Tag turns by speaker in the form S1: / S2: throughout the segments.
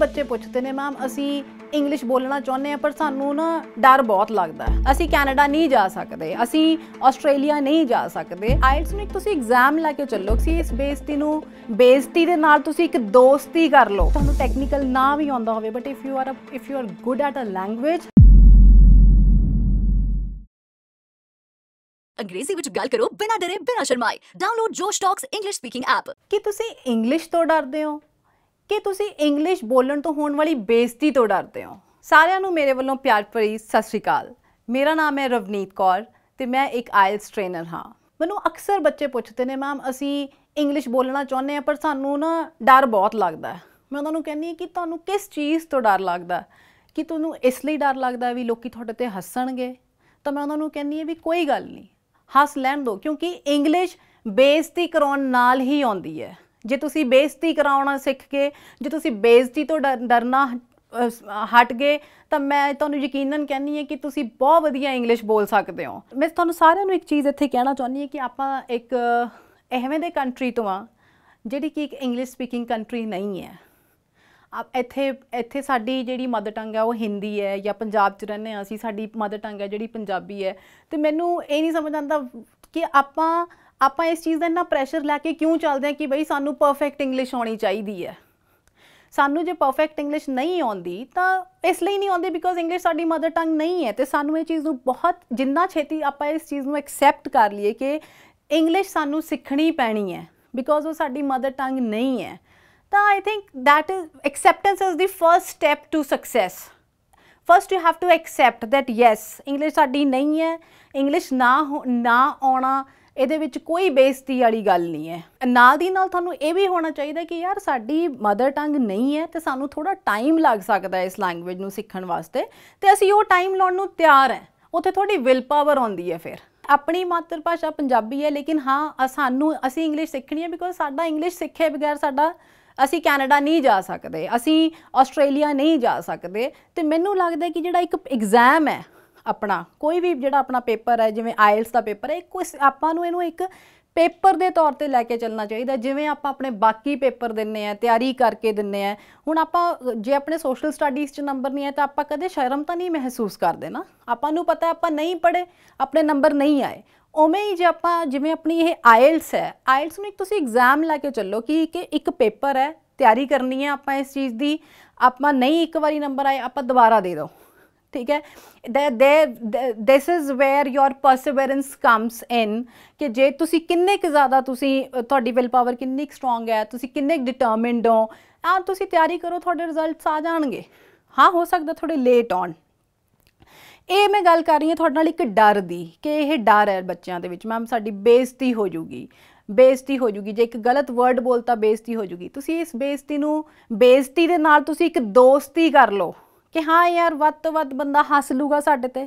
S1: ਬੱਚੇ ਪੁੱਛਦੇ ਨੇ ਮੈਮ ਅਸੀਂ ਇੰਗਲਿਸ਼ ਬੋਲਣਾ ਚਾਹੁੰਦੇ ਆ ਪਰ ਸਾਨੂੰ ਨਾ ਡਰ ਬਹੁਤ ਲੱਗਦਾ ਅਸੀਂ ਕੈਨੇਡਾ ਨਹੀਂ ਜਾ ਸਕਦੇ ਅਸੀਂ ਆਸਟ੍ਰੇਲੀਆ ਨਹੀਂ ਜਾ ਸਕਦੇ ਆਇਲਟਸ ਨੂੰ ਤੁਸੀਂ ਐਗਜ਼ਾਮ ਲਾ ਕੇ ਚੱਲੋ ਕਿ ਇਸ ਬੇਸਤੀ ਨੂੰ ਬੇਸਤੀ ਦੇ ਨਾਲ ਤੁਸੀਂ ਇੱਕ ਦੋਸਤੀ ਕਰ ਲਓ ਤੁਹਾਨੂੰ ਟੈਕਨੀਕਲ ਨਾ ਵੀ ਆਉਂਦਾ ਹੋਵੇ but if you are if you are good at a language ਅੰਗਰੇਜ਼ੀ ਵਿੱਚ ਗੱਲ ਕਰੋ ਬਿਨਾਂ ਡਰੇ ਬਿਨਾਂ ਸ਼ਰਮਾਏ download Josh talks English speaking app ਕੀ ਤੁਸੀਂ ਇੰਗਲਿਸ਼ ਤੋਂ ਡਰਦੇ ਹੋ ਕਿ ਤੁਸੀਂ ਇੰਗਲਿਸ਼ ਬੋਲਣ ਤੋਂ ਹੋਣ ਵਾਲੀ ਬੇਇੱਜ਼ਤੀ ਤੋਂ ਡਰਦੇ ਹੋ ਸਾਰਿਆਂ ਨੂੰ ਮੇਰੇ ਵੱਲੋਂ ਪਿਆਰ ਭਰੀ ਸਤਿ ਸ਼੍ਰੀ ਅਕਾਲ ਮੇਰਾ ਨਾਮ ਹੈ ਰਵਨੀਤ ਕੌਰ ਤੇ ਮੈਂ ਇੱਕ ਆਇਲਸ ਟ੍ਰੇਨਰ ਹਾਂ ਮੈਨੂੰ ਅਕਸਰ ਬੱਚੇ ਪੁੱਛਦੇ ਨੇ ਮੈਮ ਅਸੀਂ ਇੰਗਲਿਸ਼ ਬੋਲਣਾ ਚਾਹੁੰਦੇ ਆ ਪਰ ਸਾਨੂੰ ਨਾ ਡਰ ਬਹੁਤ ਲੱਗਦਾ ਮੈਂ ਉਹਨਾਂ ਨੂੰ ਕਹਿੰਦੀ ਹਾਂ ਕਿ ਤੁਹਾਨੂੰ ਕਿਸ ਚੀਜ਼ ਤੋਂ ਡਰ ਲੱਗਦਾ ਕਿ ਤੁਹਾਨੂੰ ਇਸ ਲਈ ਡਰ ਲੱਗਦਾ ਵੀ ਲੋਕੀ ਤੁਹਾਡੇ ਤੇ ਹੱਸਣਗੇ ਤਾਂ ਮੈਂ ਉਹਨਾਂ ਨੂੰ ਕਹਿੰਦੀ ਹਾਂ ਵੀ ਕੋਈ ਗੱਲ ਨਹੀਂ ਹੱਸ ਲੈਣ ਦਿਓ ਕਿਉਂਕਿ ਇੰਗਲਿਸ਼ ਬੇਇੱਜ਼ਤੀ ਕਰਾਉਣ ਨਾਲ ਹੀ ਆਉਂਦੀ ਹੈ ਜੇ ਤੁਸੀਂ ਬੇਇੱਜ਼ਤੀ ਕਰਾਉਣਾ ਸਿੱਖ ਕੇ ਜੇ ਤੁਸੀਂ ਬੇਇੱਜ਼ਤੀ ਤੋਂ ਡਰਨਾ ਹਟ ਗਏ ਤਾਂ ਮੈਂ ਤੁਹਾਨੂੰ ਯਕੀਨਨ ਕਹਿੰਨੀ ਹੈ ਕਿ ਤੁਸੀਂ ਬਹੁਤ ਵਧੀਆ ਇੰਗਲਿਸ਼ ਬੋਲ ਸਕਦੇ ਹੋ ਮੈਂ ਤੁਹਾਨੂੰ ਸਾਰਿਆਂ ਨੂੰ ਇੱਕ ਚੀਜ਼ ਇੱਥੇ ਕਹਿਣਾ ਚਾਹੁੰਦੀ ਹਾਂ ਕਿ ਆਪਾਂ ਇੱਕ ਐਵੇਂ ਦੇ ਕੰਟਰੀ ਤੋਂ ਆ ਜਿਹੜੀ ਕਿ ਇੱਕ ਇੰਗਲਿਸ਼ ਸਪੀਕਿੰਗ ਕੰਟਰੀ ਨਹੀਂ ਹੈ ਆਪ ਇੱਥੇ ਇੱਥੇ ਸਾਡੀ ਜਿਹੜੀ ਮਦਰ ਟੰਗ ਹੈ ਉਹ ਹਿੰਦੀ ਹੈ ਜਾਂ ਪੰਜਾਬ 'ਚ ਰਹਿੰਦੇ ਆ ਅਸੀਂ ਸਾਡੀ ਮਦਰ ਟੰਗ ਹੈ ਜਿਹੜੀ ਪੰਜਾਬੀ ਹੈ ਤੇ ਮੈਨੂੰ ਇਹ ਨਹੀਂ ਸਮਝ ਆਉਂਦਾ ਕਿ ਆਪਾਂ ਆਪਾਂ ਇਸ ਚੀਜ਼ ਦਾ ਇੰਨਾ ਪ੍ਰੈਸ਼ਰ ਲੈ ਕੇ ਕਿਉਂ ਚੱਲਦੇ ਆ ਕਿ ਬਈ ਸਾਨੂੰ ਪਰਫੈਕਟ ਇੰਗਲਿਸ਼ ਆਉਣੀ ਚਾਹੀਦੀ ਹੈ ਸਾਨੂੰ ਜੇ ਪਰਫੈਕਟ ਇੰਗਲਿਸ਼ ਨਹੀਂ ਆਉਂਦੀ ਤਾਂ ਇਸ ਲਈ ਨਹੀਂ ਆਉਂਦੀ ਬਿਕੋਜ਼ ਇੰਗਲਿਸ਼ ਸਾਡੀ ਮਦਰ ਟੰਗ ਨਹੀਂ ਹੈ ਤੇ ਸਾਨੂੰ ਇਹ ਚੀਜ਼ ਨੂੰ ਬਹੁਤ ਜਿੰਨਾ ਛੇਤੀ ਆਪਾਂ ਇਸ ਚੀਜ਼ ਨੂੰ ਐਕਸੈਪਟ ਕਰ ਲਈਏ ਕਿ ਇੰਗਲਿਸ਼ ਸਾਨੂੰ ਸਿੱਖਣੀ ਪੈਣੀ ਹੈ ਬਿਕੋਜ਼ ਉਹ ਸਾਡੀ ਮਦਰ ਟੰਗ ਨਹੀਂ ਹੈ ਤਾਂ I think that is acceptance is the first step to success first you have to accept that yes English ਸਾਡੀ ਨਹੀਂ ਹੈ ਇੰਗਲਿਸ਼ ਨਾ ਨਾ ਆਉਣਾ ਇਹਦੇ ਵਿੱਚ ਕੋਈ ਬੇਇੱਜ਼ਤੀ ਵਾਲੀ ਗੱਲ ਨਹੀਂ ਹੈ ਨਾਲ ਦੀ ਨਾਲ ਤੁਹਾਨੂੰ ਇਹ ਵੀ ਹੋਣਾ ਚਾਹੀਦਾ ਕਿ ਯਾਰ ਸਾਡੀ ਮਦਰ ਟੰਗ ਨਹੀਂ ਹੈ ਤੇ ਸਾਨੂੰ ਥੋੜਾ ਟਾਈਮ ਲੱਗ ਸਕਦਾ ਇਸ ਲੈਂਗੁਏਜ ਨੂੰ ਸਿੱਖਣ ਵਾਸਤੇ ਤੇ ਅਸੀਂ ਉਹ ਟਾਈਮ ਲਾਉਣ ਨੂੰ ਤਿਆਰ ਹੈ ਉੱਥੇ ਤੁਹਾਡੀ ਵਿਲ ਪਾਵਰ ਆਉਂਦੀ ਹੈ ਫਿਰ ਆਪਣੀ ਮਾਤਰ ਭਾਸ਼ਾ ਪੰਜਾਬੀ ਹੈ ਲੇਕਿਨ ਹਾਂ ਸਾਨੂੰ ਅਸੀਂ ਇੰਗਲਿਸ਼ ਸਿੱਖਣੀ ਹੈ ਬਿਕੋਜ਼ ਸਾਡਾ ਇੰਗਲਿਸ਼ ਸਿੱਖੇ ਬਿਗੈਰ ਸਾਡਾ ਅਸੀਂ ਕੈਨੇਡਾ ਨਹੀਂ ਜਾ ਸਕਦੇ ਅਸੀਂ ਆਸਟ੍ਰੇਲੀਆ ਨਹੀਂ ਜਾ ਸਕਦੇ ਤੇ ਮੈਨੂੰ ਲੱਗਦਾ ਕਿ ਜਿਹੜਾ ਇੱਕ ਐਗਜ਼ਾਮ ਹੈ ਆਪਣਾ ਕੋਈ ਵੀ ਜਿਹੜਾ ਆਪਣਾ ਪੇਪਰ ਹੈ ਜਿਵੇਂ ਆਇਲਸ ਦਾ ਪੇਪਰ ਹੈ ਕੋਈ ਆਪਾਂ ਨੂੰ ਇਹਨੂੰ ਇੱਕ ਪੇਪਰ ਦੇ ਤੌਰ ਤੇ ਲੈ ਕੇ ਚੱਲਣਾ ਚਾਹੀਦਾ ਜਿਵੇਂ ਆਪਾਂ ਆਪਣੇ ਬਾਕੀ ਪੇਪਰ ਦਿੰਨੇ ਆ ਤਿਆਰੀ ਕਰਕੇ ਦਿੰਨੇ ਆ ਹੁਣ ਆਪਾਂ ਜੇ ਆਪਣੇ ਸੋਸ਼ਲ ਸਟੱਡੀਜ਼ 'ਚ ਨੰਬਰ ਨਹੀਂ ਆਏ ਤਾਂ ਆਪਾਂ ਕਦੇ ਸ਼ਰਮ ਤਾਂ ਨਹੀਂ ਮਹਿਸੂਸ ਕਰਦੇ ਨਾ ਆਪਾਂ ਨੂੰ ਪਤਾ ਆਪਾਂ ਨਹੀਂ ਪੜੇ ਆਪਣੇ ਨੰਬਰ ਨਹੀਂ ਆਏ ਉਵੇਂ ਹੀ ਜੇ ਆਪਾਂ ਜਿਵੇਂ ਆਪਣੀ ਇਹ ਆਇਲਸ ਹੈ ਆਇਲਸ ਨੂੰ ਇੱਕ ਤੁਸੀਂ ਐਗਜ਼ਾਮ ਲੈ ਕੇ ਚੱਲੋ ਕਿ ਇੱਕ ਪੇਪਰ ਹੈ ਤਿਆਰੀ ਕਰਨੀ ਹੈ ਆਪਾਂ ਇਸ ਚੀਜ਼ ਦੀ ਆਪਾਂ ਨਹੀਂ ਇੱਕ ਵਾਰੀ ਨੰਬਰ ਆਏ ਆਪਾਂ ਦੁਬਾਰਾ ਦੇ ਦੋ ਠੀਕ ਹੈ ਦੇ this is where your perseverance comes in ਕਿ ਜੇ ਤੁਸੀਂ ਕਿੰਨੇ ਕੁ ਜ਼ਿਆਦਾ ਤੁਸੀਂ ਤੁਹਾਡੀ ਵਿਲ ਪਾਵਰ ਕਿੰਨੀ ਕੁ ਸਟਰੋਂਗ ਹੈ ਤੁਸੀਂ ਕਿੰਨੇ ਕੁ ਡਿਟਰਮਿਨਡ ਹੋ ਆ ਤੁਸੀਂ ਤਿਆਰੀ ਕਰੋ ਤੁਹਾਡੇ ਰਿਜ਼ਲਟਸ ਆ ਜਾਣਗੇ ਹਾਂ ਹੋ ਸਕਦਾ ਥੋੜੇ ਲੇਟ ਆਉਣ ਇਹ ਮੈਂ ਗੱਲ ਕਰ ਰਹੀ ਹਾਂ ਤੁਹਾਡੇ ਨਾਲ ਇੱਕ ਡਰ ਦੀ ਕਿ ਇਹ ਡਰ ਹੈ ਬੱਚਿਆਂ ਦੇ ਵਿੱਚ ਮੈਮ ਸਾਡੀ ਬੇਇੱਜ਼ਤੀ ਹੋ ਜੂਗੀ ਬੇਇੱਜ਼ਤੀ ਹੋ ਜੂਗੀ ਜੇ ਇੱਕ ਗਲਤ ਵਰਡ ਬੋਲਤਾ ਬੇਇੱਜ਼ਤੀ ਹੋ ਜੂਗੀ ਤੁਸੀਂ ਇਸ ਬੇਇੱਜ਼ਤੀ ਨੂੰ ਬੇਇੱਜ਼ਤੀ ਦੇ ਨਾਲ ਤੁਸੀਂ ਇੱਕ ਦੋਸਤੀ ਕਰ ਲਓ ਕਿ ਹਾਂ ਯਾਰ ਵੱਧ ਤੋਂ ਵੱਧ ਬੰਦਾ ਹੱਸ ਲੂਗਾ ਸਾਡੇ ਤੇ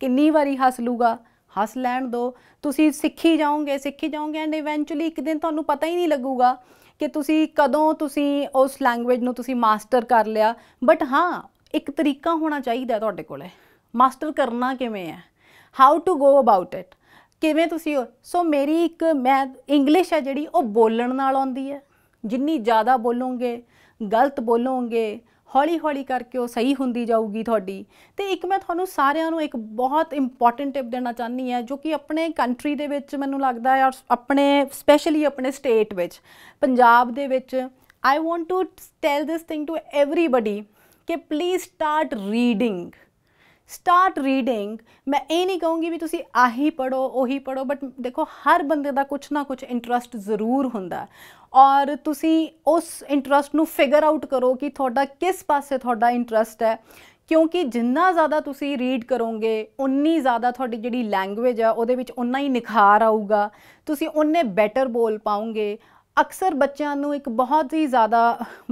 S1: ਕਿੰਨੀ ਵਾਰੀ ਹੱਸ ਲੂਗਾ ਹੱਸ ਲੈਣ ਦੋ ਤੁਸੀਂ ਸਿੱਖੀ ਜਾਓਗੇ ਸਿੱਖੀ ਜਾਓਗੇ ਐਂਡ ਇਵੈਂਚੁਅਲੀ ਇੱਕ ਦਿਨ ਤੁਹਾਨੂੰ ਪਤਾ ਹੀ ਨਹੀਂ ਲੱਗੂਗਾ ਕਿ ਤੁਸੀਂ ਕਦੋਂ ਤੁਸੀਂ ਉਸ ਲੈਂਗੁਏਜ ਨੂੰ ਤੁਸੀਂ ਮਾਸਟਰ ਕਰ ਲਿਆ ਬਟ ਹਾਂ ਇੱਕ ਤਰੀਕਾ ਹੋਣਾ ਚਾਹੀਦਾ ਤੁਹਾਡੇ ਕੋਲੇ ਮਾਸਟਰ ਕਰਨਾ ਕਿਵੇਂ ਹੈ how to go about it ਕਿਵੇਂ ਤੁਸੀਂ ਸੋ ਮੇਰੀ ਇੱਕ ਮੈਂ ਇੰਗਲਿਸ਼ ਹੈ ਜਿਹੜੀ ਉਹ ਬੋਲਣ ਨਾਲ ਆਉਂਦੀ ਹੈ ਜਿੰਨੀ ਜ਼ਿਆਦਾ ਬੋਲੋਗੇ ਗਲਤ ਬੋਲੋਗੇ ਹੌਲੀ-ਹੌਲੀ ਕਰਕੇ ਉਹ ਸਹੀ ਹੁੰਦੀ ਜਾਊਗੀ ਤੁਹਾਡੀ ਤੇ ਇੱਕ ਮੈਂ ਤੁਹਾਨੂੰ ਸਾਰਿਆਂ ਨੂੰ ਇੱਕ ਬਹੁਤ ਇੰਪੋਰਟੈਂਟ ਟਿਪ ਦੇਣਾ ਚਾਹਨੀ ਹੈ ਜੋ ਕਿ ਆਪਣੇ ਕੰਟਰੀ ਦੇ ਵਿੱਚ ਮੈਨੂੰ ਲੱਗਦਾ ਹੈ ਆਪਣੇ ਸਪੈਸ਼ਲੀ ਆਪਣੇ ਸਟੇਟ ਵਿੱਚ ਪੰਜਾਬ ਦੇ ਵਿੱਚ I want to tell this thing to everybody ਕਿ please start reading start reading ਮੈਂ ਇਹ ਨਹੀਂ ਕਹੂੰਗੀ ਵੀ ਤੁਸੀਂ ਆਹੀ ਪੜੋ ਉਹੀ ਪੜੋ ਬਟ ਦੇਖੋ ਹਰ ਬੰਦੇ ਦਾ ਕੁਝ ਨਾ ਕੁਝ ਇੰਟਰਸਟ ਜ਼ਰੂਰ ਹੁੰਦਾ ਔਰ ਤੁਸੀਂ ਉਸ ਇੰਟਰਸਟ ਨੂੰ ਫਿਗਰ ਆਊਟ ਕਰੋ ਕਿ ਤੁਹਾਡਾ ਕਿਸ ਪਾਸੇ ਤੁਹਾਡਾ ਇੰਟਰਸਟ ਹੈ ਕਿਉਂਕਿ ਜਿੰਨਾ ਜ਼ਿਆਦਾ ਤੁਸੀਂ ਰੀਡ ਕਰੋਗੇ ਉਨੀ ਜ਼ਿਆਦਾ ਤੁਹਾਡੀ ਜਿਹੜੀ ਲੈਂਗੁਏਜ ਆ ਉਹਦੇ ਵਿੱਚ ਉਨਾ ਹੀ ਨਿਖਾਰ ਆਊਗਾ ਤੁਸੀਂ ਉਹਨੇ ਬੈਟਰ ਬੋਲ ਪਾਉਂਗੇ ਅਕਸਰ ਬੱਚਿਆਂ ਨੂੰ ਇੱਕ ਬਹੁਤ ਹੀ ਜ਼ਿਆਦਾ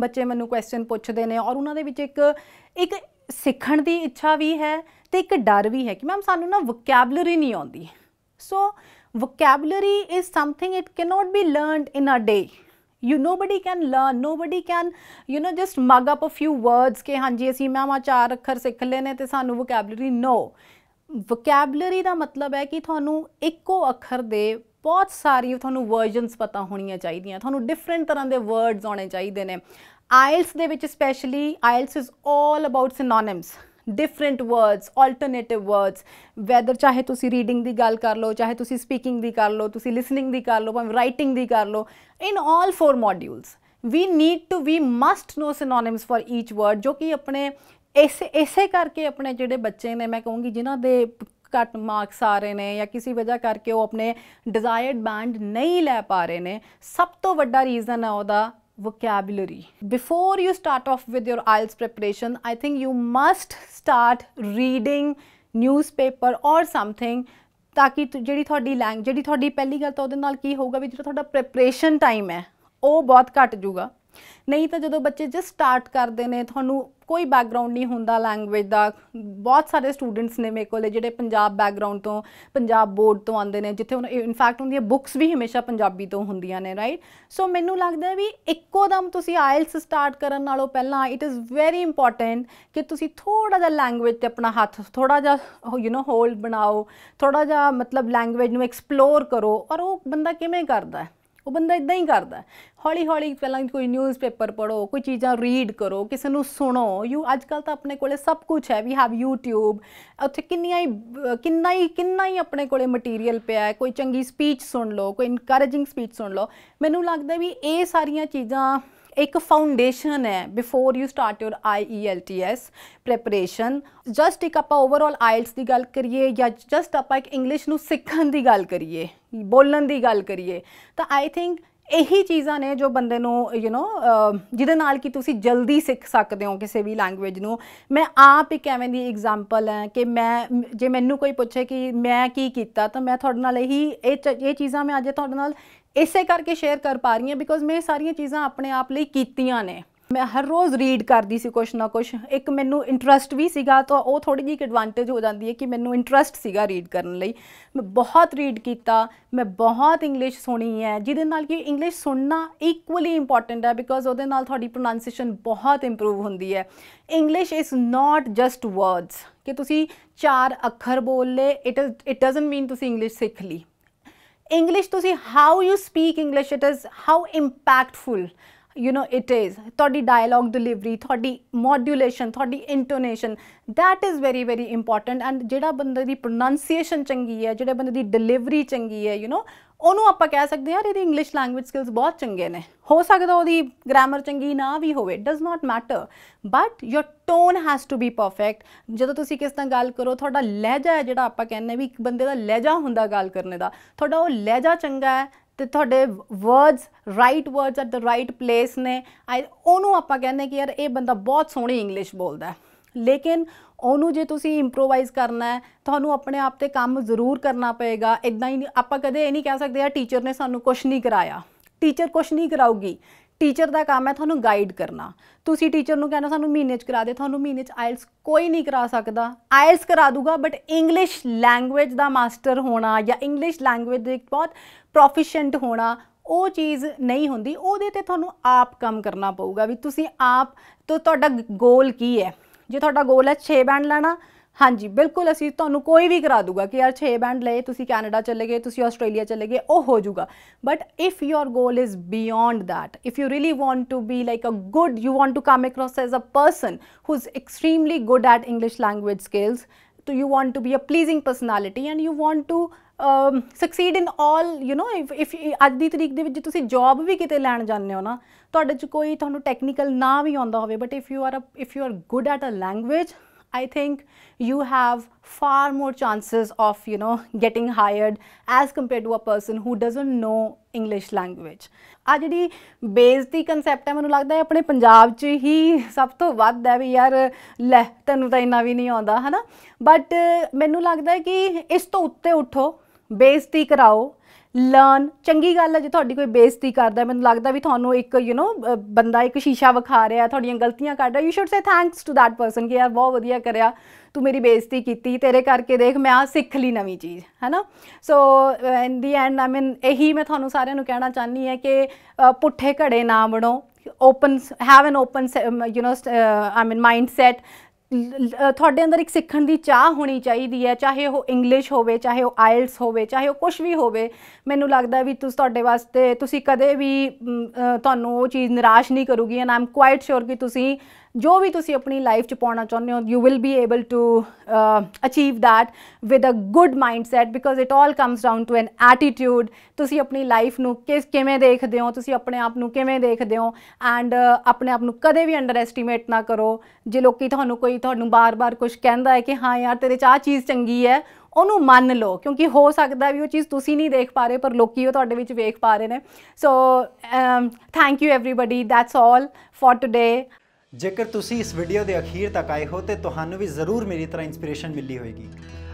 S1: ਬੱਚੇ ਮੈਨੂੰ ਕੁਐਸਚਨ ਪੁੱਛਦੇ ਨੇ ਔਰ ਉਹਨਾਂ ਦੇ ਵਿੱਚ ਇੱਕ ਇੱਕ ਸਿੱਖਣ ਦੀ ਇੱਛਾ ਵੀ ਹੈ ਤੇ ਇੱਕ ਡਰ ਵੀ ਹੈ ਕਿ ਮੈਮ ਸਾਨੂੰ ਨਾ ਵੋਕੈਬਲਰੀ ਨਹੀਂ ਆਉਂਦੀ so vocabulary is something it can cannot be learned in a day you nobody can learn nobody can you know just mug up a few words ਕਿ ਹਾਂਜੀ ਅਸੀਂ ਮੈਮ ਆ ਚਾਰ ਅੱਖਰ ਸਿੱਖ ਲਏ ਨੇ ਤੇ ਸਾਨੂੰ ਵੋਕੈਬਲਰੀ ਨੋ ਵੋਕੈਬਲਰੀ ਦਾ ਮਤਲਬ ਹੈ ਕਿ ਤੁਹਾਨੂੰ ਇੱਕੋ ਅੱਖਰ ਦੇ ਬਹੁਤ ਸਾਰੀ ਤੁਹਾਨੂੰ ਵਰਜਨਸ ਪਤਾ ਹੋਣੀਆਂ ਚਾਹੀਦੀਆਂ ਤੁਹਾਨੂੰ ਡਿਫਰੈਂਟ ਤਰ੍ਹਾਂ ਦੇ ਵਰਡਸ ਆਉਣੇ ਚਾਹੀਦੇ ਨੇ ਆਇਲਸ ਦੇ ਵਿੱਚ specially IELTS is 올 about synonyms different words alternative words whether ਚਾਹੇ ਤੁਸੀਂ ਰੀਡਿੰਗ ਦੀ ਗੱਲ ਕਰ ਲਓ ਚਾਹੇ ਤੁਸੀਂ ਸਪੀਕਿੰਗ ਦੀ ਕਰ ਲਓ ਤੁਸੀਂ ਲਿਸਨਿੰਗ ਦੀ ਕਰ ਲਓ ਭਾਵੇਂ ਰਾਈਟਿੰਗ ਦੀ ਕਰ ਲਓ in 올 four modules we need to we must know synonyms for each word ਜੋ ਕਿ ਆਪਣੇ ਇਸੇ ਇਸੇ ਕਰਕੇ ਆਪਣੇ ਜਿਹੜੇ ਬੱਚੇ ਨੇ ਮੈਂ ਕਹੂੰਗੀ ਜਿਨ੍ਹਾਂ ਦੇ ਘੱਟ ਮਾਰਕਸ ਆ ਰਹੇ ਨੇ ਜਾਂ ਕਿਸੇ ਵਜ੍ਹਾ ਕਰਕੇ ਉਹ ਆਪਣੇ ਡਿਜ਼ਾਇਰਡ ਬੈਂਡ ਨਹੀਂ ਲੈ ਪਾ ਰਹੇ ਨੇ ਸਭ ਤੋਂ ਵੱਡਾ ਰੀਜ਼ਨ ਹੈ ਉਹਦਾ vocabulary. Before you start off with your IELTS preparation, I think you must start reading newspaper or something ਤਾਂ ਕਿ ਜਿਹੜੀ ਤੁਹਾਡੀ ਲੈਂਗ ਜਿਹੜੀ ਤੁਹਾਡੀ ਪਹਿਲੀ ਗੱਲ ਤਾਂ ਉਹਦੇ ਨਾਲ ਕੀ ਹੋਊਗਾ ਵੀ ਜਿਹੜਾ ਤੁਹਾਡਾ ਪ੍ਰੈਪਰੇਸ਼ਨ ਟਾਈਮ ਹੈ ਉਹ ਬਹੁਤ ਘਟ nahi ਨਹੀਂ ਤਾਂ ਜਦੋਂ ਬੱਚੇ start ਸਟਾਰਟ ਕਰਦੇ ਨੇ ਤੁਹਾਨੂੰ ਕੋਈ ਬੈਕਗ੍ਰਾਉਂਡ ਨਹੀਂ ਹੁੰਦਾ ਲੈਂਗੁਏਜ ਦਾ ਬਹੁਤ ਸਾਰੇ ਸਟੂਡੈਂਟਸ ਨੇ ਮੇਰੇ ਕੋਲੇ ਜਿਹੜੇ ਪੰਜਾਬ ਬੈਕਗ੍ਰਾਉਂਡ ਤੋਂ ਪੰਜਾਬ ਬੋਰਡ ਤੋਂ ਆਉਂਦੇ ਨੇ ਜਿੱਥੇ ਉਹਨਾਂ ਇਨਫੈਕਟ ਉਹਨਾਂ ਬੁੱਕਸ ਵੀ ਹਮੇਸ਼ਾ ਪੰਜਾਬੀ ਤੋਂ ਹੁੰਦੀਆਂ ਨੇ ਰਾਈਟ ਸੋ ਮੈਨੂੰ ਲੱਗਦਾ ਵੀ ਇੱਕੋ ਦਮ ਤੁਸੀਂ ਆਇਲਸ ਸਟਾਰਟ ਕਰਨ ਨਾਲੋਂ ਪਹਿਲਾਂ ਇਟ ਇਜ਼ ਵੈਰੀ ਇੰਪੋਰਟੈਂਟ ਕਿ ਤੁਸੀਂ ਥੋੜਾ ਜਿਹਾ ਲੈਂਗੁਏਜ ਤੇ ਆਪਣਾ ਹੱਥ ਥੋੜਾ ਜਿਹਾ ਯੂ نو ਹੋਲਡ ਬਣਾਓ ਥੋੜਾ ਜਿਹਾ ਮਤਲਬ ਲੈਂਗੁਏਜ ਨੂੰ ਐਕਸਪਲੋਰ ਕਰੋ ਔਰ ਉਹ ਬੰਦਾ ਕਿਵੇਂ ਕਰਦਾ ਹੈ ਉਹ ਬੰਦਾ ਇਦਾਂ ਹੀ ਕਰਦਾ ਹੌਲੀ ਹੌਲੀ ਪਹਿਲਾਂ ਕੋਈ ਨਿਊਜ਼ਪੇਪਰ ਪੜੋ ਕੋਈ ਚੀਜ਼ਾਂ ਰੀਡ ਕਰੋ ਕਿਸੇ ਨੂੰ ਸੁਣੋ ਯੂ ਅੱਜ ਕੱਲ ਤਾਂ ਆਪਣੇ ਕੋਲੇ ਸਭ ਕੁਝ ਹੈ ਵੀ ਹੈਵ YouTube ਉੱਥੇ ਕਿੰਨੀਆਂ ਹੀ ਕਿੰਨਾ ਹੀ ਕਿੰਨਾ ਹੀ ਆਪਣੇ ਕੋਲੇ ਮਟੀਰੀਅਲ ਪਿਆ ਹੈ ਕੋਈ ਚੰਗੀ ਸਪੀਚ ਸੁਣ ਲਓ ਕੋਈ ਇਨਕਰੇਜਿੰਗ ਸਪੀਚ ਸੁਣ ਲਓ ਮੈਨੂੰ ਲੱਗਦਾ ਵੀ ਇਹ ਸਾਰੀਆਂ ਚੀਜ਼ਾਂ ਇੱਕ ਫਾਊਂਡੇਸ਼ਨ ਹੈ before you start your IELTS preparation just ਇੱਕ ਆਪਾਂ ਓਵਰਆਲ ਆਇਲਸ ਦੀ ਗੱਲ ਕਰੀਏ ਜਾਂ ਜਸਟ ਆਪਾਂ ਇੱਕ ਇੰਗਲਿਸ਼ ਨੂੰ ਸਿੱਖਣ ਦੀ ਗੱਲ ਕਰੀਏ ਬੋਲਣ ਦੀ ਗੱਲ ਕਰੀਏ ਤਾਂ ਆਈ ਥਿੰਕ ਇਹੀ ਚੀਜ਼ਾਂ ਨੇ ਜੋ ਬੰਦੇ ਨੂੰ ਯੂ نو ਜਿਹਦੇ ਨਾਲ ਕਿ ਤੁਸੀਂ ਜਲਦੀ ਸਿੱਖ ਸਕਦੇ ਹੋ ਕਿਸੇ ਵੀ ਲੈਂਗੁਏਜ ਨੂੰ ਮੈਂ ਆਪ ਇੱਕ ਐਵੇਂ ਦੀ ਐਗਜ਼ਾਮਪਲ ਹੈ ਕਿ ਮੈਂ ਜੇ ਮੈਨੂੰ ਕੋਈ ਪੁੱਛੇ ਕਿ ਮੈਂ ਕੀ ਕੀਤਾ ਤਾਂ ਮੈਂ ਤੁਹਾਡੇ ਨਾਲ ਇਹੀ ਇਹ ਚੀਜ਼ਾਂ ਮੈਂ ਅੱਜ ਤੁਹਾਡੇ ਨਾਲ ਇਸੇ ਕਰਕੇ ਸ਼ੇਅਰ ਕਰ ਪਾ ਰਹੀ ਹਾਂ ਬਿਕੋਜ਼ ਮੈਂ ਸਾਰੀਆਂ ਚੀਜ਼ਾਂ ਆਪਣੇ ਆਪ ਲਈ ਕੀਤੀਆਂ ਨੇ ਮੈਂ ਹਰ ਰੋਜ਼ ਰੀਡ ਕਰਦੀ ਸੀ ਕੁਛ ਨਾ ਕੁਛ ਇੱਕ ਮੈਨੂੰ ਇੰਟਰਸਟ ਵੀ ਸੀਗਾ ਤਾਂ ਉਹ ਥੋੜੀ ਜਿਹੀ ਐਡਵਾਂਟੇਜ ਹੋ ਜਾਂਦੀ ਹੈ ਕਿ ਮੈਨੂੰ ਇੰਟਰਸਟ ਸੀਗਾ ਰੀਡ ਕਰਨ ਲਈ ਮੈਂ ਬਹੁਤ ਰੀਡ ਕੀਤਾ ਮੈਂ ਬਹੁਤ ਇੰਗਲਿਸ਼ ਸੁਣੀ ਹੈ ਜਿਹਦੇ ਨਾਲ ਕਿ ਇੰਗਲਿਸ਼ ਸੁਣਨਾ ਇਕੁਅਲੀ ਇੰਪੋਰਟੈਂਟ ਹੈ ਬਿਕੋਜ਼ ਉਹਦੇ ਨਾਲ ਤੁਹਾਡੀ ਪ੍ਰੋਨਾਂਸੀਏਸ਼ਨ ਬਹੁਤ ਇੰਪਰੂਵ ਹੁੰਦੀ ਹੈ English is not just words ਕਿ ਤੁਸੀਂ ਚਾਰ ਅੱਖਰ ਬੋਲ ਲੇ ਇਟ ਇਟ ਡਸਨਟ ਮੀਨ ਤੁਸੀਂ ਇੰਗਲਿਸ਼ ਸਿੱਖ ਲਈ ਇੰਗਲਿਸ਼ ਤੁਸੀਂ how you speak English it is how impactful you know it is ਤੁਹਾਡੀ ਡਾਇਲੌਗ ਡਿਲੀਵਰੀ ਤੁਹਾਡੀ ਮੋਡੂਲੇਸ਼ਨ ਤੁਹਾਡੀ intonation that is very very important and ਜਿਹੜਾ ਬੰਦੇ ਦੀ ਪ੍ਰੋਨਾਂਸੀਏਸ਼ਨ ਚੰਗੀ ਹੈ ਜਿਹੜੇ ਬੰਦੇ ਦੀ ਡਿਲੀਵਰੀ ਚੰਗੀ ਹੈ ਯੂ نو ਉਹਨੂੰ ਆਪਾਂ ਕਹਿ ਸਕਦੇ ਹਾਂ ਯਾਰ ਇਹਦੀ ਇੰਗਲਿਸ਼ ਲੈਂਗੁਏਜ ਸਕਿਲਸ ਬਹੁਤ ਚੰਗੇ ਨੇ ਹੋ ਸਕਦਾ ਉਹਦੀ ਗ੍ਰਾਮਰ ਚੰਗੀ ਨਾ ਵੀ ਹੋਵੇ does not matter but your tone has to be perfect ਜਦੋਂ ਤੁਸੀਂ ਕਿਸ ਤਰ੍ਹਾਂ ਗੱਲ ਕਰੋ ਤੁਹਾਡਾ ਲਹਿਜਾ ਹੈ ਜਿਹੜਾ ਆਪਾਂ ਕਹਿੰਦੇ ਵੀ ਇੱਕ ਬੰਦੇ ਦਾ ਲਹਿਜਾ ਹੁੰਦਾ ਗੱਲ ਕਰਨੇ ਦਾ ਤੁਹਾਡਾ ਉਹ ਲਹਿਜਾ ਚੰਗਾ ਹੈ ਤੇ ਤੁਹਾਡੇ words right words at the right place ਨੇ ਉਹਨੂੰ ਆਪਾਂ ਕਹਿੰਦੇ ਕਿ ਯਾਰ ਇਹ ਬੰਦਾ ਬਹੁਤ ਸੋਹਣੀ ਇੰਗਲਿਸ਼ ਬੋਲਦਾ ਹੈ ਲੇਕਿਨ ਉਹਨੂੰ ਜੇ ਤੁਸੀਂ ਇੰਪਰੋਵਾਈਜ਼ ਕਰਨਾ ਹੈ ਤੁਹਾਨੂੰ ਆਪਣੇ ਆਪ ਤੇ ਕੰਮ ਜ਼ਰੂਰ ਕਰਨਾ ਪਏਗਾ ਇਦਾਂ ਹੀ ਆਪਾਂ ਕਦੇ ਇਹ ਨਹੀਂ ਕਹਿ ਸਕਦੇ ਆ ਟੀਚਰ ਨੇ ਸਾਨੂੰ ਕੁਝ ਨਹੀਂ ਕਰਾਇਆ ਟੀਚਰ ਕੁਝ ਨਹੀਂ ਕਰਾਊਗੀ ਟੀਚਰ ਦਾ ਕੰਮ ਹੈ ਤੁਹਾਨੂੰ ਗਾਈਡ ਕਰਨਾ ਤੁਸੀਂ ਟੀਚਰ ਨੂੰ ਕਹਿਣਾ ਸਾਨੂੰ ਮਹੀਨੇ 'ਚ ਕਰਾ ਦੇ ਤੁਹਾਨੂੰ ਮਹੀਨੇ 'ਚ ਆਇਲਸ ਕੋਈ ਨਹੀਂ ਕਰਾ ਸਕਦਾ ਆਇਲਸ ਕਰਾ ਦੂਗਾ ਬਟ ਇੰਗਲਿਸ਼ ਲੈਂਗੁਏਜ ਦਾ ਮਾਸਟਰ ਹੋਣਾ ਜਾਂ ਇੰਗਲਿਸ਼ ਲੈਂਗੁਏਜ ਦੇ ਬਹੁਤ ਪ੍ਰੋਫੀਸ਼ੀਐਂਟ ਹੋਣਾ ਉਹ ਚੀਜ਼ ਨਹੀਂ ਹੁੰਦੀ ਉਹਦੇ ਤੇ ਤੁਹਾਨੂੰ ਆਪ ਕੰਮ ਕਰਨਾ ਪਊਗਾ ਵੀ ਤੁਸੀਂ ਆਪ ਤੋਂ ਤੁਹਾਡਾ ਗੋਲ ਕੀ ਹੈ ਜੇ ਤੁਹਾਡਾ ਗੋਲ ਹੈ 6 ਬੈਂਡ ਲੈਣਾ ਹਾਂਜੀ ਬਿਲਕੁਲ ਅਸੀਂ ਤੁਹਾਨੂੰ ਕੋਈ ਵੀ ਕਰਾ ਦੂਗਾ ਕਿ ਯਾਰ 6 ਬੈਂਡ ਲਏ ਤੁਸੀਂ ਕੈਨੇਡਾ ਚਲੇ ਗਏ ਤੁਸੀਂ ਆਸਟ੍ਰੇਲੀਆ ਚਲੇ ਗਏ ਉਹ ਹੋ ਜਾਊਗਾ but if your goal is beyond that if you really want to be like a good you want to come across as a person who is extremely good at English language skills so you want to be a pleasing personality and you want to succeed in all you know if if ਅੱਜ ਦੀ ਤਰੀਕ ਦੇ ਵਿੱਚ ਤੁਸੀਂ job ਵੀ ਕਿਤੇ ਲੈਣ ਜਾਂਦੇ ਹੋ ਨਾ ਤੁਹਾਡੇ ਚ ਕੋਈ ਤੁਹਾਨੂੰ ਟੈਕਨੀਕਲ ਨਾ ਵੀ ਆਉਂਦਾ ਹੋਵੇ but if you are if you are good at a language I think you have far more chances of you know getting hired as compare to a person who doesn't know English language ਆ ਜਿਹੜੀ base concept ਹੈ ਮੈਨੂੰ ਲੱਗਦਾ ਹੈ ਆਪਣੇ ਪੰਜਾਬ 'ਚ ਹੀ ਸਭ ਤੋਂ ਵੱਧ ਹੈ ਵੀ ਯਾਰ ਲੈ ਤੈਨੂੰ ਤਾਂ ਇੰਨਾ ਵੀ ਨਹੀਂ ਆਉਂਦਾ ਹਨਾ ਬਟ ਮੈਨੂੰ ਲੱਗਦਾ ਹੈ ਕਿ ਇਸ ਤੋਂ ਉੱਤੇ ਉੱਠੋ ਬੇਇੱਜ਼ਤੀ ਕਰਾਓ ਲਰਨ ਚੰਗੀ ਗੱਲ ਹੈ ਜੇ ਤੁਹਾਡੀ ਕੋਈ ਬੇਇੱਜ਼ਤੀ ਕਰਦਾ ਮੈਨੂੰ ਲੱਗਦਾ ਵੀ ਤੁਹਾਨੂੰ ਇੱਕ ਯੂ نو ਬੰਦਾ ਇੱਕ ਸ਼ੀਸ਼ਾ ਵਿਖਾ ਰਿਹਾ ਤੁਹਾਡੀਆਂ ਗਲਤੀਆਂ ਕੱਢ ਰਿਹਾ you should say thanks to that person ਕਿ ਯਾਰ ਬਹੁਤ ਵਧੀਆ ਕਰਿਆ ਤੂੰ ਮੇਰੀ ਬੇਇੱਜ਼ਤੀ ਕੀਤੀ ਤੇਰੇ ਕਰਕੇ ਦੇਖ ਮੈਂ ਆ ਸਿੱਖ ਲਈ ਨਵੀਂ ਚੀਜ਼ ਹੈਨਾ ਸੋ ਇਨ ਦੀ ਐਂਡ ਆਈ ਮੀਨ ਇਹੀ ਮੈਂ ਤੁਹਾਨੂੰ ਸਾਰਿਆਂ ਨੂੰ ਕਹਿਣਾ ਚਾਹਨੀ ਹੈ ਕਿ ਪੁੱਠੇ ਘੜੇ ਨਾ ਬਣੋ open have an open you know I mean mindset ਤੁਹਾਡੇ ਅੰਦਰ ਇੱਕ ਸਿੱਖਣ ਦੀ ਚਾਹ ਹੋਣੀ ਚਾਹੀਦੀ ਹੈ ਚਾਹੇ ਉਹ ਇੰਗਲਿਸ਼ ਹੋਵੇ ਚਾਹੇ ਉਹ ਆਇਲਸ ਹੋਵੇ ਚਾਹੇ ਉਹ ਕੁਝ ਵੀ ਹੋਵੇ ਮੈਨੂੰ ਲੱਗਦਾ ਵੀ ਤੁਸੀਂ ਤੁਹਾਡੇ ਵਾਸਤੇ ਤੁਸੀਂ ਕਦੇ ਵੀ ਤੁਹਾਨੂੰ ਉਹ ਚੀਜ਼ ਨਿਰਾਸ਼ ਨਹੀਂ ਕਰੂਗੀ ਐਂਡ ਆਮ ਕੁਆਇਟ ਸ਼ੋਰ ਕਿ ਤੁਸੀਂ ਜੋ ਵੀ ਤੁਸੀਂ ਆਪਣੀ ਲਾਈਫ 'ਚ ਪਾਉਣਾ ਚਾਹੁੰਦੇ ਹੋ you will be able to achieve that with a good mindset because it all comes down to an attitude ਤੁਸੀਂ ਆਪਣੀ ਲਾਈਫ ਨੂੰ ਕਿਸ ਕਿਵੇਂ ਦੇਖਦੇ ਹੋ ਤੁਸੀਂ ਆਪਣੇ ਆਪ ਨੂੰ ਕਿਵੇਂ ਦੇਖਦੇ ਹੋ ਐਂਡ uh, ਆਪਣੇ ਆਪ ਨੂੰ ਕਦੇ ਵੀ ਅੰਡਰ ਐਸਟੀਮੇਟ ਨਾ ਕਰੋ ਜੇ ਲੋਕੀ ਤੁਹਾਨੂੰ ਕੋਈ ਤੁਹਾਨੂੰ ਬਾਰ-ਬਾਰ ਕੁਝ ਕਹਿੰਦਾ ਹੈ ਕਿ ਹਾਂ ਯਾਰ ਤੇਰੇ 'ਚ ਆ ਚੀਜ਼ ਚੰਗੀ ਹੈ ਉਹਨੂੰ ਮੰਨ ਲਓ ਕਿਉਂਕਿ ਹੋ ਸਕਦਾ ਵੀ ਉਹ ਚੀਜ਼ ਤੁਸੀਂ ਨਹੀਂ ਦੇਖ ਪਾ ਰਹੇ ਪਰ ਲੋਕੀ ਉਹ ਤੁਹਾਡੇ ਵਿੱਚ ਵੇਖ ਪਾ ਰਹੇ ਨੇ so thank you everyone that's all for today
S2: ਜੇਕਰ ਤੁਸੀਂ ਇਸ ਵੀਡੀਓ ਦੇ ਅਖੀਰ ਤੱਕ ਆਏ ਹੋ ਤੇ ਤੁਹਾਨੂੰ ਵੀ ਜ਼ਰੂਰ ਮੇਰੀ ਤਰ੍ਹਾਂ ਇਨਸਪੀਰੇਸ਼ਨ ਮਿਲੀ ਹੋਵੇਗੀ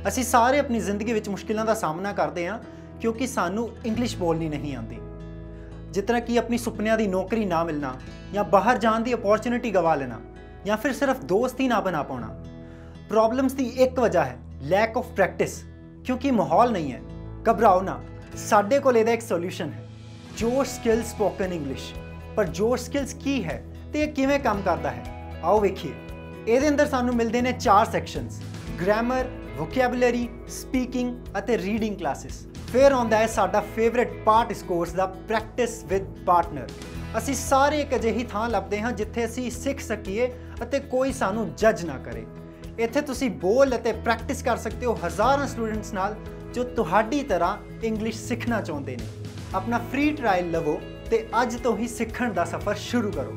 S2: ਅਸੀਂ ਸਾਰੇ ਆਪਣੀ ਜ਼ਿੰਦਗੀ ਵਿੱਚ ਮੁਸ਼ਕਿਲਾਂ ਦਾ ਸਾਹਮਣਾ ਕਰਦੇ ਹਾਂ ਕਿਉਂਕਿ ਸਾਨੂੰ ਇੰਗਲਿਸ਼ ਬੋਲਣੀ ਨਹੀਂ ਆਉਂਦੀ ਜਿਤਨਾ ਕਿ ਆਪਣੀ ਸੁਪਨਿਆਂ ਦੀ ਨੌਕਰੀ ਨਾ ਮਿਲਣਾ ਜਾਂ ਬਾਹਰ ਜਾਣ ਦੀ ਅਪੋਰਚੁਨਿਟੀ ਗਵਾ ਲੈਣਾ ਜਾਂ ਫਿਰ ਸਿਰਫ ਦੋਸਤ ਹੀ ਨਾ ਬਣਾ ਪਾਉਣਾ ਪ੍ਰੋਬਲਮਸ ਦੀ ਇੱਕ ਵਜ੍ਹਾ ਹੈ ਲੈਕ ਆਫ ਪ੍ਰੈਕਟਿਸ ਕਿਉਂਕਿ ਮਾਹੌਲ ਨਹੀਂ ਹੈ ਘਬਰਾਓ ਨਾ ਸਾਡੇ ਕੋਲ ਇਹਦਾ ਇੱਕ ਸੋਲੂਸ਼ਨ ਹੈ ਜੋਸ਼ ਸਕਿੱਲ ਸਪੋਕਨ ਇੰਗਲਿਸ਼ ਪਰ ਜੋਸ਼ ਸਕਿੱਲਸ ਕੀ ਹੈ ਤੇ ਇਹ ਕਿਵੇਂ ਕੰਮ ਕਰਦਾ ਹੈ ਆਓ ਵੇਖੀਏ ਇਹਦੇ ਅੰਦਰ ਸਾਨੂੰ ਮਿਲਦੇ ਨੇ ਚਾਰ ਸੈਕਸ਼ਨਸ ਗ੍ਰਾਮਰ ਵੋਕੈਬਲਰੀ ਸਪੀਕਿੰਗ ਅਤੇ ਰੀਡਿੰਗ ਕਲਾਸਿਸ ਫਿਰ ਆਉਂਦਾ ਹੈ ਸਾਡਾ ਫੇਵਰਿਟ ਪਾਰਟ ਇਸ ਕੋਰਸ ਦਾ ਪ੍ਰੈਕਟਿਸ ਵਿਦ ਪਾਰਟਨਰ ਅਸੀਂ ਸਾਰੇ ਇੱਕ ਅਜਿਹੀ ਥਾਂ ਲੱਭਦੇ ਹਾਂ ਜਿੱਥੇ ਅਸੀਂ ਸਿੱਖ ਸਕੀਏ ਅਤੇ ਕੋਈ ਸਾਨੂੰ ਜੱਜ ਨਾ ਕਰੇ ਇੱਥੇ ਤੁਸੀਂ ਬੋਲ ਅਤੇ ਪ੍ਰੈਕਟਿਸ ਕਰ ਸਕਦੇ ਹੋ ਹਜ਼ਾਰਾਂ ਸਟੂਡੈਂਟਸ ਨਾਲ ਜੋ ਤੁਹਾਡੀ ਤਰ੍ਹਾਂ ਇੰਗਲਿਸ਼ ਸਿੱਖਣਾ ਚਾਹੁੰਦੇ ਨੇ ਆਪਣਾ ਫ੍ਰੀ ਟ੍ਰਾਇਲ ਲਵੋ ਤੇ ਅੱਜ ਤੋਂ ਹੀ ਸਿੱਖਣ ਦਾ ਸਫ਼ਰ ਸ਼ੁਰੂ ਕਰੋ